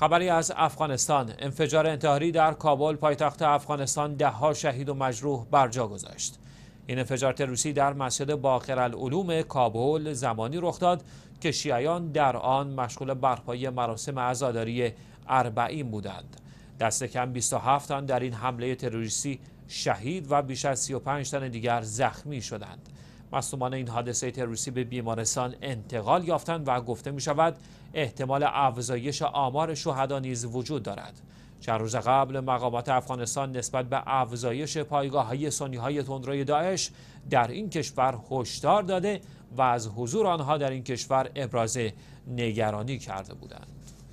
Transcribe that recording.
خبری از افغانستان انفجار انتحاری در کابل پایتخت افغانستان دهها شهید و مجروح بر جا گذاشت این انفجار تروریستی در مسجد باقر کابل زمانی رخ داد که شیعیان در آن مشغول برپایی مراسم عزاداری اربعین بودند دست کم 27 تن در این حمله تروریستی شهید و بیش از 35 تن دیگر زخمی شدند مصومان این حادثه تروریستی به بیمارستان انتقال یافتند و گفته می شود احتمال افزایش آمار شهدا نیز وجود دارد چند روز قبل مقامات افغانستان نسبت به افزایش پایگاه های سنی های تندروی داعش در این کشور هشدار داده و از حضور آنها در این کشور ابراز نگرانی کرده بودند